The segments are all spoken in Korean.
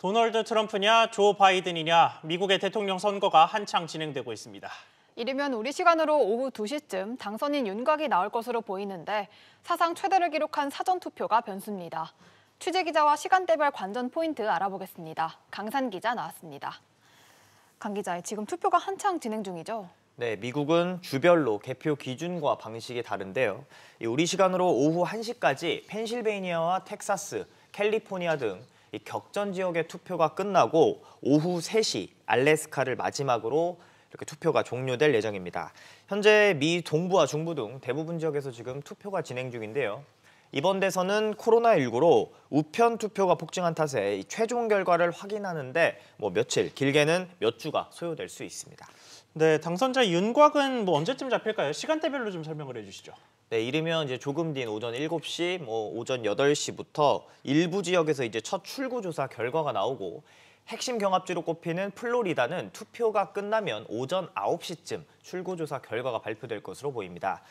도널드 트럼프냐 조 바이든이냐 미국의 대통령 선거가 한창 진행되고 있습니다. 이르면 우리 시간으로 오후 2시쯤 당선인 윤곽이 나올 것으로 보이는데 사상 최대를 기록한 사전투표가 변수입니다. 취재기자와 시간대별 관전 포인트 알아보겠습니다. 강산 기자 나왔습니다. 강 기자, 지금 투표가 한창 진행 중이죠? 네, 미국은 주별로 개표 기준과 방식이 다른데요. 우리 시간으로 오후 1시까지 펜실베이니아와 텍사스, 캘리포니아 등 격전 지역의 투표가 끝나고 오후 3시 알래스카를 마지막으로 이렇게 투표가 종료될 예정입니다. 현재 미 동부와 중부 등 대부분 지역에서 지금 투표가 진행 중인데요. 이번 대선은 코로나19로 우편 투표가 폭증한 탓에 최종 결과를 확인하는데 뭐 며칠, 길게는 몇 주가 소요될 수 있습니다. 네, 당선자 윤곽은 뭐 언제쯤 잡힐까요? 시간대별로 좀 설명을 해주시죠. 네, 이르면 이제 조금 뒤인 오전 7시, 뭐 오전 8시부터 일부 지역에서 이제 첫 출구 조사 결과가 나오고 핵심 경합지로 꼽히는 플로리다는 투표가 끝나면 오전 9시쯤 출구조사 결과가 발표될 것으로 보입니다.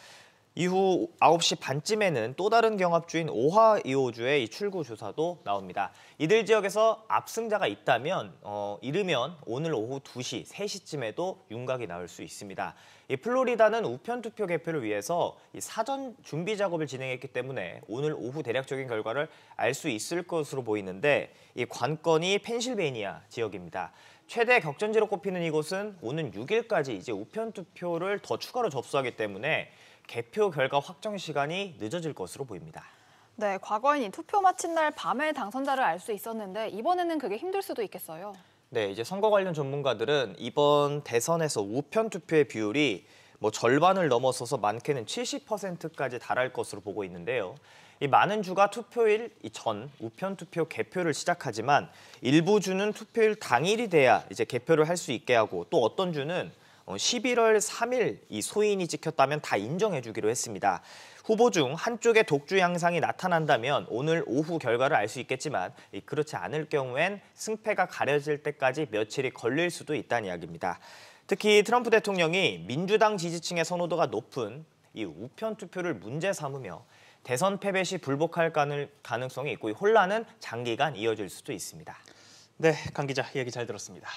이후 9시 반쯤에는 또 다른 경합주인 오하이오주의 출구 조사도 나옵니다. 이들 지역에서 압승자가 있다면 어, 이르면 오늘 오후 2시, 3시쯤에도 윤곽이 나올 수 있습니다. 이 플로리다는 우편 투표 개표를 위해서 사전 준비 작업을 진행했기 때문에 오늘 오후 대략적인 결과를 알 수 있을 것으로 보이는데 이 관건이 펜실베니아 지역입니다. 최대 격전지로 꼽히는 이곳은 오는 6일까지 이제 우편 투표를 더 추가로 접수하기 때문에 개표 결과 확정 시간이 늦어질 것으로 보입니다. 네, 과거엔 투표 마친 날 밤에 당선자를 알 수 있었는데 이번에는 그게 힘들 수도 있겠어요. 네, 이제 선거 관련 전문가들은 이번 대선에서 우편 투표의 비율이 뭐 절반을 넘어서서 많게는 70%까지 달할 것으로 보고 있는데요. 이 많은 주가 투표일 전 우편 투표 개표를 시작하지만 일부 주는 투표일 당일이 돼야 이제 개표를 할 수 있게 하고 또 어떤 주는 11월 어, 3일 이 소인이 찍혔다면 다 인정해주기로 했습니다. 후보 중 한쪽의 독주 양상이 나타난다면 오늘 오후 결과를 알 수 있겠지만 그렇지 않을 경우엔 승패가 가려질 때까지 며칠이 걸릴 수도 있다는 이야기입니다. 특히 트럼프 대통령이 민주당 지지층의 선호도가 높은 이 우편 투표를 문제 삼으며 대선 패배 시 불복할 가능성이 있고 혼란은 장기간 이어질 수도 있습니다. 네, 강 기자 이야기 잘 들었습니다.